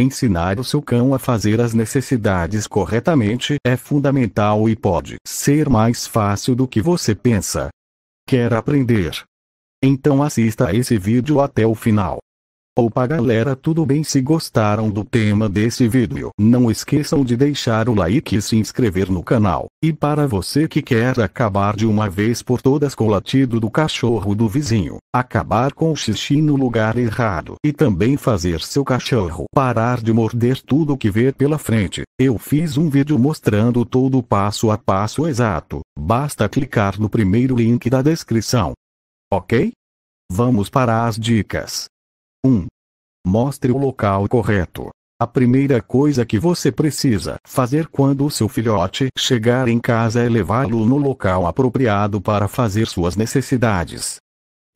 Ensinar o seu cão a fazer as necessidades corretamente é fundamental e pode ser mais fácil do que você pensa. Quer aprender? Então assista a esse vídeo até o final. Opa galera tudo bem se gostaram do tema desse vídeo não esqueçam de deixar o like e se inscrever no canal. E para você que quer acabar de uma vez por todas com o latido do cachorro do vizinho, acabar com o xixi no lugar errado e também fazer seu cachorro parar de morder tudo que vê pela frente, eu fiz um vídeo mostrando todo o passo a passo exato, basta clicar no primeiro link da descrição. Ok? Vamos para as dicas. 1. Mostre o local correto. A primeira coisa que você precisa fazer quando o seu filhote chegar em casa é levá-lo no local apropriado para fazer suas necessidades.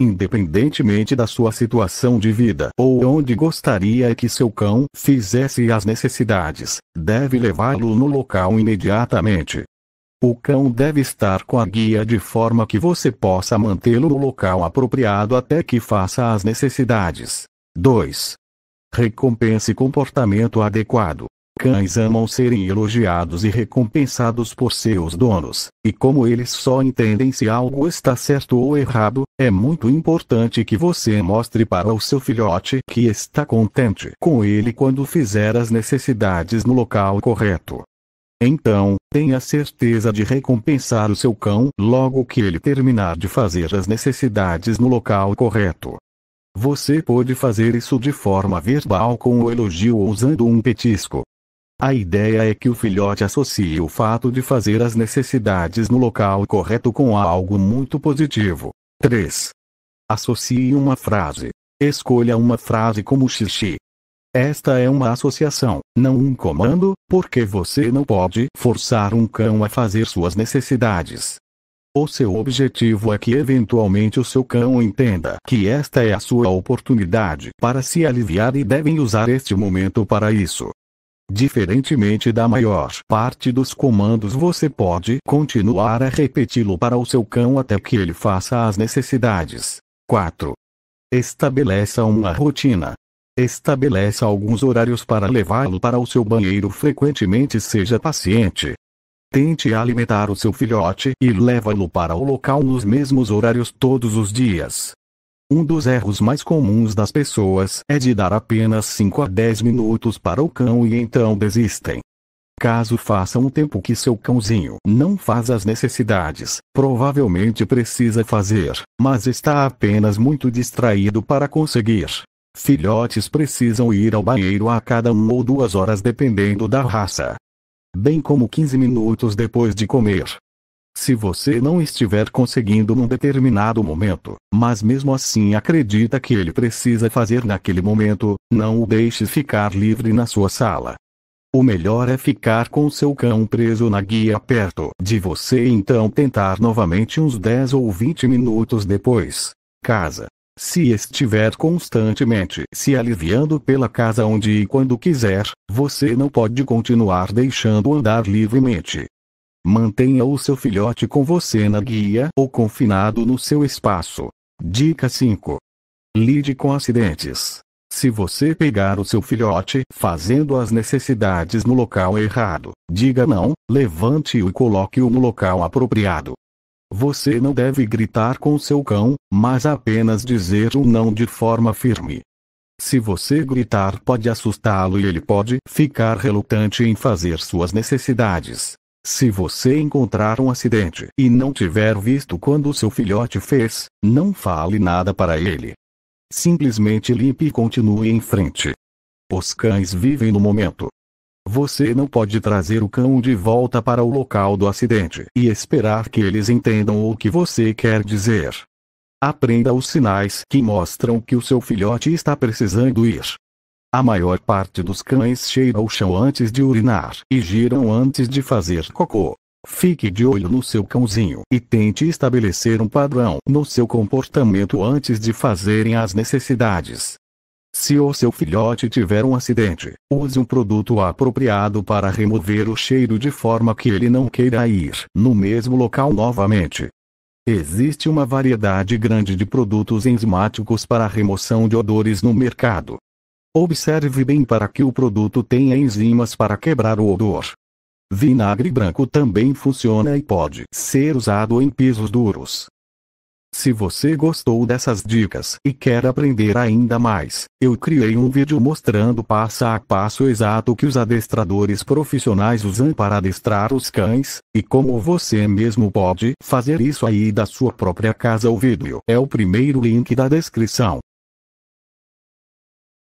Independentemente da sua situação de vida ou onde gostaria que seu cão fizesse as necessidades, deve levá-lo no local imediatamente. O cão deve estar com a guia de forma que você possa mantê-lo no local apropriado até que faça as necessidades. 2. Recompense comportamento adequado. Cães amam serem elogiados e recompensados por seus donos, e como eles só entendem se algo está certo ou errado, é muito importante que você mostre para o seu filhote que está contente com ele quando fizer as necessidades no local correto. Então, tenha certeza de recompensar o seu cão logo que ele terminar de fazer as necessidades no local correto. Você pode fazer isso de forma verbal com o elogio ou usando um petisco. A ideia é que o filhote associe o fato de fazer as necessidades no local correto com algo muito positivo. 3. Associe uma frase. Escolha uma frase como xixi. Esta é uma associação, não um comando, porque você não pode forçar um cão a fazer suas necessidades. O seu objetivo é que eventualmente o seu cão entenda que esta é a sua oportunidade para se aliviar e devem usar este momento para isso. Diferentemente da maior parte dos comandos, você pode continuar a repeti-lo para o seu cão até que ele faça as necessidades. 4. Estabeleça uma rotina. Estabeleça alguns horários para levá-lo para o seu banheiro frequentemente. Seja paciente. Tente alimentar o seu filhote e leva-lo para o local nos mesmos horários todos os dias. Um dos erros mais comuns das pessoas é de dar apenas 5 a 10 minutos para o cão e então desistem. Caso faça um tempo que seu cãozinho não faz as necessidades, provavelmente precisa fazer, mas está apenas muito distraído para conseguir. Filhotes precisam ir ao banheiro a cada uma ou duas horas dependendo da raça bem como 15 minutos depois de comer. Se você não estiver conseguindo num determinado momento, mas mesmo assim acredita que ele precisa fazer naquele momento, não o deixe ficar livre na sua sala. O melhor é ficar com seu cão preso na guia perto de você e então tentar novamente uns 10 ou 20 minutos depois. Casa, se estiver constantemente se aliviando pela casa onde e quando quiser, você não pode continuar deixando andar livremente. Mantenha o seu filhote com você na guia ou confinado no seu espaço. Dica 5. Lide com acidentes. Se você pegar o seu filhote fazendo as necessidades no local errado, diga não, levante-o e coloque-o no local apropriado. Você não deve gritar com seu cão, mas apenas dizer o não de forma firme. Se você gritar, pode assustá-lo e ele pode ficar relutante em fazer suas necessidades. Se você encontrar um acidente e não tiver visto quando seu filhote fez, não fale nada para ele. Simplesmente limpe e continue em frente. Os cães vivem no momento, você não pode trazer o cão de volta para o local do acidente e esperar que eles entendam o que você quer dizer. Aprenda os sinais que mostram que o seu filhote está precisando ir. A maior parte dos cães cheira o chão antes de urinar e giram antes de fazer cocô. Fique de olho no seu cãozinho e tente estabelecer um padrão no seu comportamento antes de fazerem as necessidades. Se o seu filhote tiver um acidente, use um produto apropriado para remover o cheiro de forma que ele não queira ir no mesmo local novamente. Existe uma variedade grande de produtos enzimáticos para remoção de odores no mercado. Observe bem para que o produto tenha enzimas para quebrar o odor. Vinagre branco também funciona e pode ser usado em pisos duros, se você gostou dessas dicas e quer aprender ainda mais, eu criei um vídeo mostrando passo a passo exato que os adestradores profissionais usam para adestrar os cães, e como você mesmo pode fazer isso aí da sua própria casa o vídeo é o primeiro link da descrição.